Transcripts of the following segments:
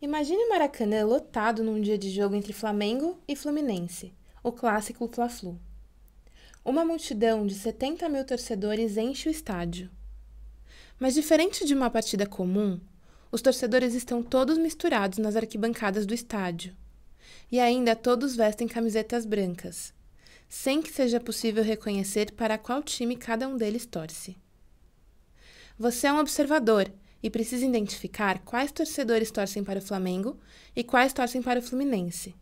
Imagine Maracanã lotado num dia de jogo entre Flamengo e Fluminense, o clássico Fla-Flu. Uma multidão de 70 mil torcedores enche o estádio. Mas diferente de uma partida comum, os torcedores estão todos misturados nas arquibancadas do estádio. E ainda todos vestem camisetas brancas, sem que seja possível reconhecer para qual time cada um deles torce. Você é um observador e precisa identificar quais torcedores torcem para o Flamengo e quais torcem para o Fluminense.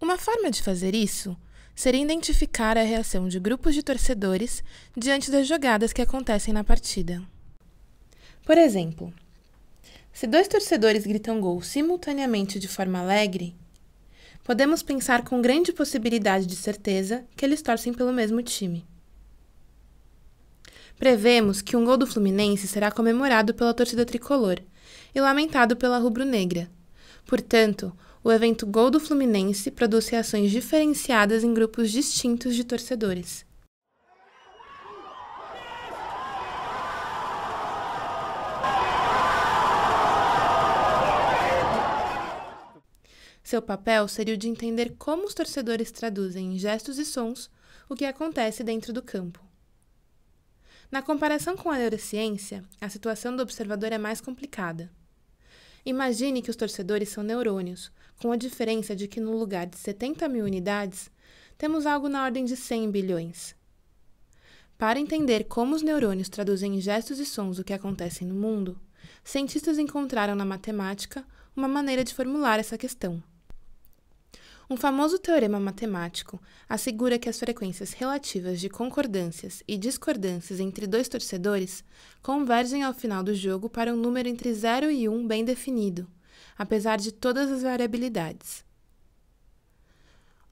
Uma forma de fazer isso seria identificar a reação de grupos de torcedores diante das jogadas que acontecem na partida. Por exemplo, se dois torcedores gritam gol simultaneamente de forma alegre, podemos pensar com grande possibilidade de certeza que eles torcem pelo mesmo time. Prevemos que um gol do Fluminense será comemorado pela torcida tricolor e lamentado pela rubro-negra. Portanto, o evento Gol do Fluminense produz reações diferenciadas em grupos distintos de torcedores. Seu papel seria o de entender como os torcedores traduzem em gestos e sons o que acontece dentro do campo. Na comparação com a neurociência, a situação do observador é mais complicada. Imagine que os torcedores são neurônios, com a diferença de que no lugar de 70 mil unidades, temos algo na ordem de 100 bilhões. Para entender como os neurônios traduzem em gestos e sons o que acontece no mundo, cientistas encontraram na matemática uma maneira de formular essa questão. Um famoso teorema matemático assegura que as frequências relativas de concordâncias e discordâncias entre dois torcedores convergem ao final do jogo para um número entre 0 e 1 um bem definido, apesar de todas as variabilidades.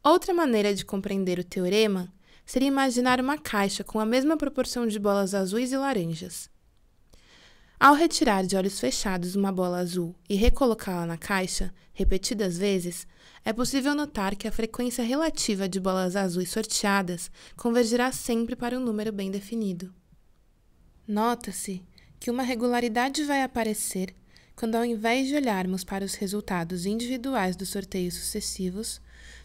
Outra maneira de compreender o teorema seria imaginar uma caixa com a mesma proporção de bolas azuis e laranjas. Ao retirar de olhos fechados uma bola azul e recolocá-la na caixa, repetidas vezes, é possível notar que a frequência relativa de bolas azuis sorteadas convergirá sempre para um número bem definido. Nota-se que uma regularidade vai aparecer quando, ao invés de olharmos para os resultados individuais dos sorteios sucessivos,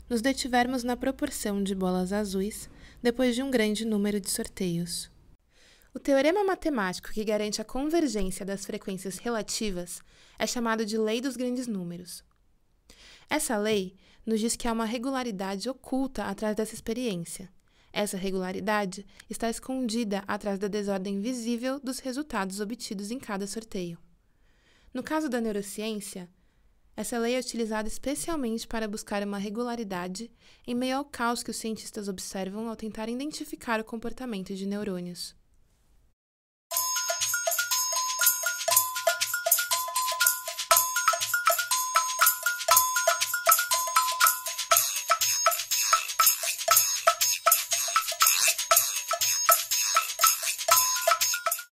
nos detivermos na proporção de bolas azuis depois de um grande número de sorteios. O teorema matemático que garante a convergência das frequências relativas é chamado de lei dos grandes números. Essa lei nos diz que há uma regularidade oculta atrás dessa experiência. Essa regularidade está escondida atrás da desordem visível dos resultados obtidos em cada sorteio. No caso da neurociência, essa lei é utilizada especialmente para buscar uma regularidade em meio ao caos que os cientistas observam ao tentar identificar o comportamento de neurônios.